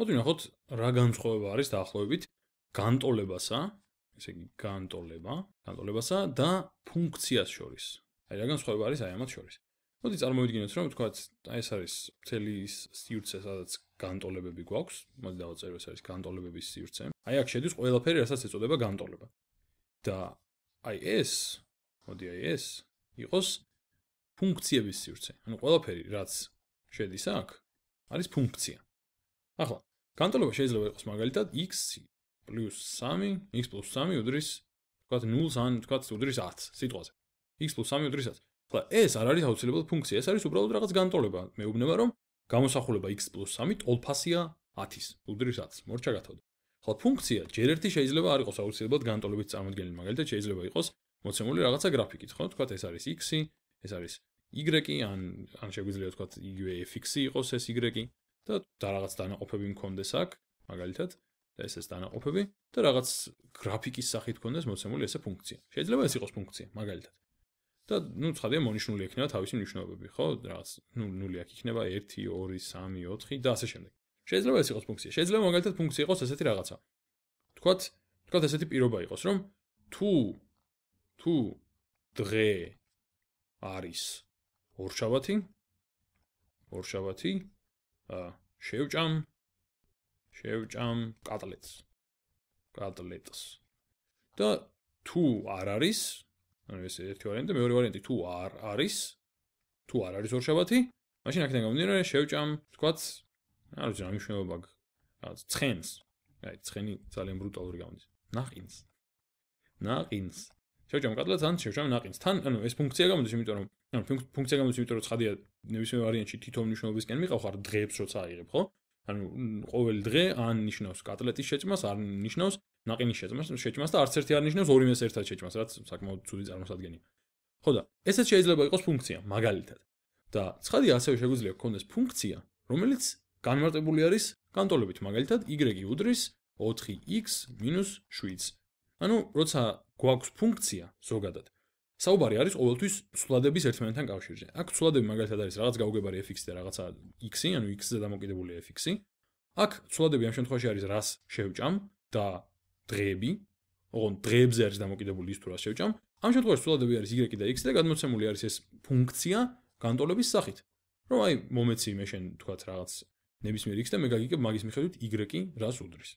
მოდი ნახოთ რა განსხვავება არის დაახლოებით განტოლებასა, ესე იგი განტოლება, განტოლებასა და ფუნქციას შორის. აი რა განსხვავება არის აი ამათ შორის. მოდი წარმოვიდგინოთ რომ თქვა ეს არის მთელი სიურცე სადაც განტოლებები გვაქვს, მოდი დავწერო ეს არის განტოლებების სიურცე. აი აქ შედის ყველაფერი რასაც ეწოდება განტოლება. და აი ეს, მოდი აი ეს იყოს ფუნქციების სიურცე. ანუ ყველაფერი რაც შედის აქ არის ფუნქცია. ახლა კანტელობა შეიძლება იყოს მაგალითად x +3 x +3 უდრის თქვათ 0-ს ან თქვათ უდრის 10-ს სიტყვაზე x +3 უდრის 10-ს ხლა ეს არ არის აუცილებელი ფუნქცია ეს არის უბრალოდ რაღაც განტოლება მე უბნება რომ გამოსახულება x +3 ტოლფასია 10-ის უდრის 10-ს მორჩა გათავდა ხო ფუნქცია ჯერერთი შეიძლება არ იყოს აუცილებლად განტოლებით წარმოდგენილი მაგალითად შეიძლება იყოს მოცემული რაღაცა გრაფიკით ხო თქვათ ეს არის x ეს არის y ან ან შეგვიძლია თქვათ იგივე f-ი იყოს ეს y და და რაღაც დანაყოფები მქონდეს აქ, მაგალითად, და ესეც დანაყოფები და რაღაც გრაფიკის სახით მქონდეს მოცემული ესე ფუნქცია. შეიძლება ეს იყოს ფუნქცია, მაგალითად. და ნუ ცხადია მონიშნული ექნება თავისი მნიშვნელობები, ხო? რაღაც ნუ 0 აქ იქნება 1, 2, 3, 4 და ასე შემდეგ. შეიძლება ეს იყოს ფუნქცია. შეიძლება მაგალითად ფუნქცია იყოს ესეთი რაღაცა. თქვათ, თქვათ ესეთი პირობა იყოს, რომ თუ თუ დღე არის ორშაბათი ორშაბათი შევჭამ შევჭამ კატლეტს კატლეტს და თუ არ არის ანუ ეს ერთი ვარიანტი და მეორე ვარიანტი თუ არ არის თუ არ არის ორშაბათი მაშინ აქედან გამომდინარე შევჭამ თქვაც არ ვიცი რა მნიშვნელობა აქვს ცხენს აი ცხენი ძალიან ბრუტალური გამოდის ნაყინს ნაყინს შეჯამკადლად ან შეჯამ ნაყინს. თან ანუ ეს ფუნქცია გამოდის, იმიტომ რომ ანუ ფუნქცია გამოდის, იმიტომ რომ ცხადია ნებისმიერ ვარიანტში თითო მნიშვნელობისკენ მიყავხარ დღეებს როცა აიღებ, ხო? ანუ ყოველი დღე ან ნიშნავს კატლეტის შეჭმას, ან ნიშნავს ნაყინის შეჭმას, შეჭმას და არც ერთი არ ნიშნავს ორიმეს ერთად შეჭმას, რაც საკმაოდ ცივი წარმოსადგენია. ხო და ესეც შეიძლება იყოს ფუნქცია, მაგალითად. და ცხადია ასევე შეგვიძლია გქონდეს ფუნქცია, რომელიც განმარტებული არის კანტოლებით, მაგალითად y უდრის 4x 7-ს. ანუ როცა გვაქვს ფუნქცია ზოგადად საუბარი არის ყოველთვის ცვლადების ერთმანეთთან კავშირზე. აქ ცვლადები მაგალითად არის რაღაც გაუგებარი f(x)-ი და რაღაცა x-ი, ანუ x-ზე დამოკიდებული f(x)-ი. აქ ცვლადები ამ შემთხვევაში არის რას შევჭამ და დღეები, ოღონ დღეებზე არის დამოკიდებული ის თუ რას შევჭამ. ამ შემთხვევაში ცვლადები არის y-ი და x-ი და გადმოცემული არის ეს ფუნქცია განტოლების სახით. რომ აი მომეცი მე შენ თქვა რაღაც ნებისმიერ x-ს და მე გაგიკებ მაგის მიხედვით y-ი რას უდრის.